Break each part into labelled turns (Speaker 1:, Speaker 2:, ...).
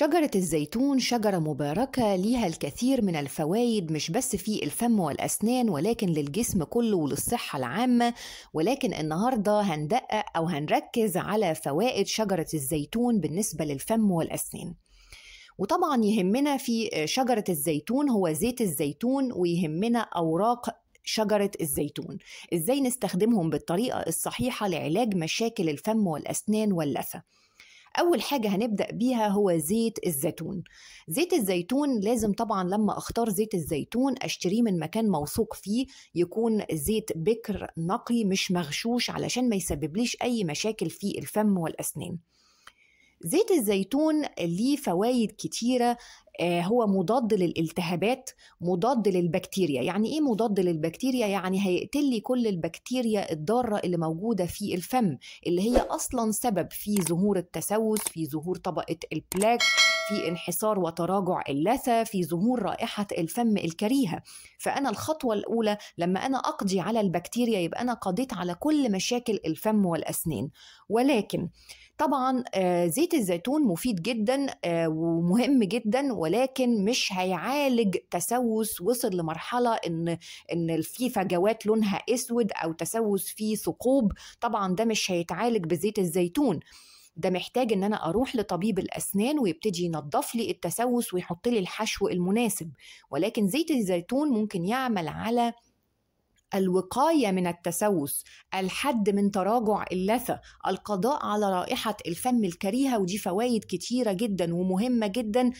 Speaker 1: شجرة الزيتون شجرة مباركة ليها الكثير من الفوائد مش بس في الفم والأسنان ولكن للجسم كله وللصحة العامة ولكن النهاردة هندقق أو هنركز على فوائد شجرة الزيتون بالنسبة للفم والأسنان وطبعا يهمنا في شجرة الزيتون هو زيت الزيتون ويهمنا أوراق شجرة الزيتون ازاي نستخدمهم بالطريقة الصحيحة لعلاج مشاكل الفم والأسنان واللثة أول حاجة هنبدأ بيها هو زيت الزيتون زيت الزيتون لازم طبعا لما أختار زيت الزيتون أشتريه من مكان موثوق فيه يكون زيت بكر نقي مش مغشوش علشان ما يسببليش أي مشاكل في الفم والأسنان زيت الزيتون ليه فوائد كتيرة آه، هو مضاد للالتهابات مضاد للبكتيريا يعني ايه مضاد للبكتيريا يعني هيقتل لي كل البكتيريا الضاره اللي موجوده في الفم اللي هي اصلا سبب في ظهور التسوس في ظهور طبقه البلاك في انحسار وتراجع اللثة في ظهور رائحة الفم الكريهة فأنا الخطوة الأولى لما أنا أقضي على البكتيريا يبقى أنا قضيت على كل مشاكل الفم والأسنان ولكن طبعا آه، زيت الزيتون مفيد جدا آه، ومهم جدا ولكن مش هيعالج تسوس وصل لمرحله ان ان في فجوات لونها اسود او تسوس فيه ثقوب طبعا ده مش هيتعالج بزيت الزيتون ده محتاج ان انا اروح لطبيب الاسنان ويبتدي ينظف لي التسوس ويحط لي الحشو المناسب ولكن زيت الزيتون ممكن يعمل على الوقايه من التسوس الحد من تراجع اللثه القضاء على رائحه الفم الكريهه ودي فوائد كتيره جدا ومهمه جدا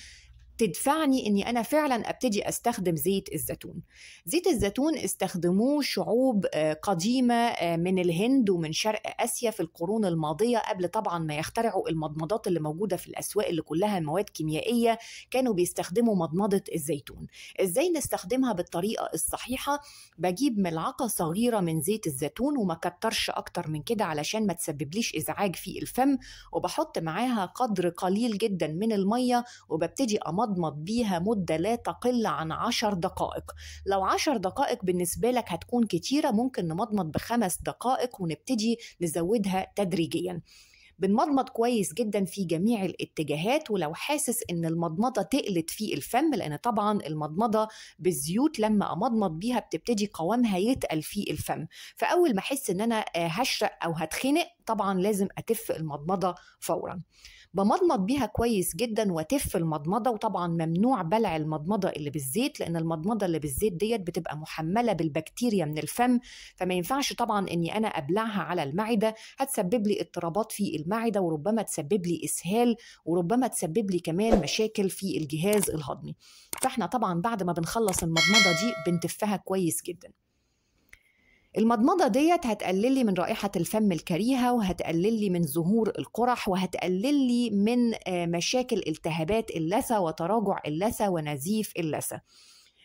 Speaker 1: تدفعني اني انا فعلا ابتدي استخدم زيت الزيتون زيت الزيتون استخدموه شعوب آه، قديمه آه، من الهند ومن شرق اسيا في القرون الماضيه قبل طبعا ما يخترعوا المضمضات اللي موجوده في الاسواق اللي كلها مواد كيميائيه كانوا بيستخدموا مضمضه الزيتون ازاي نستخدمها بالطريقه الصحيحه بجيب ملعقه صغيره من زيت الزيتون وما كترش اكتر من كده علشان ما تسببليش ازعاج في الفم وبحط معاها قدر قليل جدا من الميه وببتدي امض تتمضمض بيها مدة لا تقل عن عشر دقائق لو عشر دقائق بالنسبة لك هتكون كتيرة ممكن نمضمض بخمس دقائق ونبتدي نزودها تدريجيا بنمضمض كويس جدا في جميع الاتجاهات ولو حاسس ان المضمضه تقلت في الفم لان طبعا المضمضه بالزيوت لما امضمض بيها بتبتدي قوامها يتقل في الفم فاول ما احس ان انا آه، هشرق او هتخنق طبعا لازم اتف المضمضه فورا بمضمض بيها كويس جدا واتف المضمضه وطبعا ممنوع بلع المضمضه اللي بالزيت لان المضمضه اللي بالزيت ديت بتبقى محمله بالبكتيريا من الفم فما ينفعش طبعا اني انا ابلعها على المعده هتسبب لي اضطرابات في المعده وربما تسبب لي اسهال وربما تسبب لي كمان مشاكل في الجهاز الهضمي فاحنا طبعا بعد ما بنخلص المضمضه دي بنتفها كويس جدا المضمضه ديت هتقللي من رائحه الفم الكريهه وهتقللي من ظهور القرح وهتقللي من آه، مشاكل التهابات اللثه وتراجع اللثه ونزيف اللثه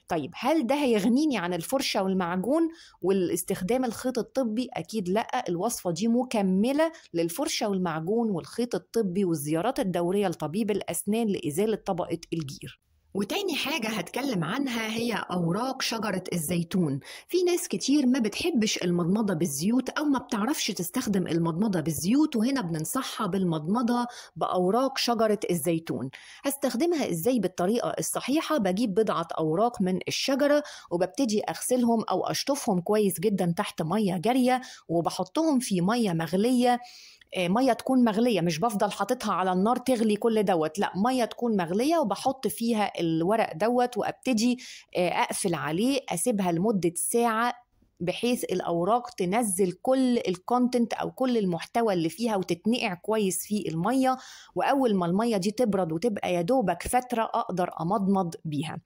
Speaker 1: طيب هل ده هيغنيني عن الفرشه والمعجون والاستخدام الخيط الطبي اكيد لا الوصفه دي مكمله للفرشه والمعجون والخيط الطبي والزيارات الدوريه لطبيب الاسنان لازاله طبقه الجير وتاني حاجة هتكلم عنها هي أوراق شجرة الزيتون في ناس كتير ما بتحبش المضمضة بالزيوت أو ما بتعرفش تستخدم المضمضة بالزيوت وهنا بننصحها بالمضمضة بأوراق شجرة الزيتون هستخدمها إزاي بالطريقة الصحيحة بجيب بضعة أوراق من الشجرة وببتدي أغسلهم أو أشطفهم كويس جدا تحت مية جارية وبحطهم في مية مغلية آه، ميه تكون مغليه مش بفضل حاططها على النار تغلي كل دوت لا ميه تكون مغليه وبحط فيها الورق دوت وابتدي آه، اقفل عليه اسيبها لمده ساعه بحيث الاوراق تنزل كل الكونتنت او كل المحتوى اللي فيها وتتنقع كويس في الميه واول ما الميه دي تبرد وتبقى يا دوبك فتره اقدر امضمض بيها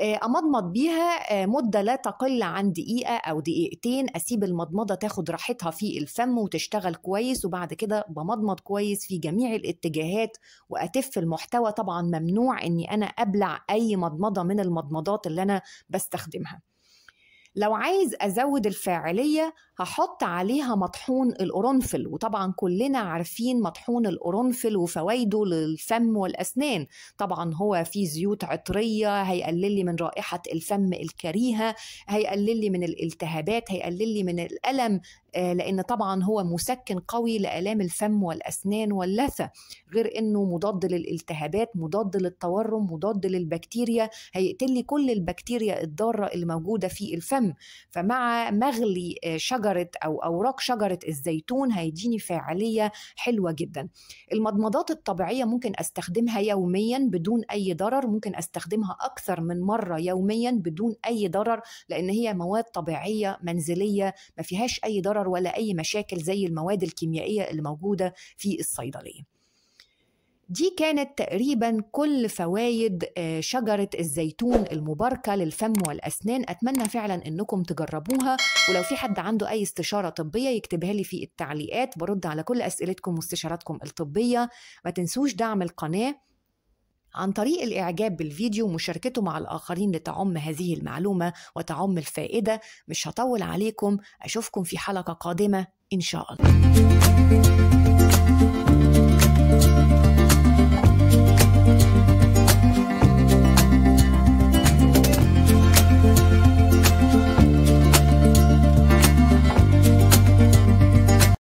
Speaker 1: آه، امضمض بيها آه، مده لا تقل عن دقيقه او دقيقتين اسيب المضمضه تاخد راحتها في الفم وتشتغل كويس وبعد كده بمضمض كويس في جميع الاتجاهات واتف المحتوى طبعا ممنوع اني انا ابلع اي مضمضه من المضمضات اللي انا بستخدمها لو عايز أزود الفاعلية هحط عليها مطحون القرنفل وطبعا كلنا عارفين مطحون القرنفل وفوائده للفم والأسنان طبعا هو فيه زيوت عطرية هيقلل لي من رائحة الفم الكريهة هيقلل لي من الالتهابات هيقلل لي من الألم آه، لان طبعا هو مسكن قوي لالام الفم والاسنان واللثه غير انه مضاد للالتهابات مضاد للتورم مضاد للبكتيريا هيقتل لي كل البكتيريا الضاره اللي موجوده في الفم فمع مغلي آه، شجره او اوراق شجره الزيتون هيديني فاعليه حلوه جدا المضمضات الطبيعيه ممكن استخدمها يوميا بدون اي ضرر ممكن استخدمها اكثر من مره يوميا بدون اي ضرر لان هي مواد طبيعيه منزليه ما فيهاش اي ضرر ضرر ولا اي مشاكل زي المواد الكيميائيه اللي موجوده في الصيدليه دي كانت تقريبا كل فوائد آه، شجرة الزيتون المباركة للفم والأسنان أتمنى فعلا أنكم تجربوها ولو في حد عنده أي استشارة طبية يكتبها لي في التعليقات برد على كل أسئلتكم واستشاراتكم الطبية ما تنسوش دعم القناة عن طريق الإعجاب بالفيديو ومشاركته مع الآخرين لتعم هذه المعلومة وتعم الفائدة مش هطول عليكم أشوفكم في حلقة قادمة إن شاء الله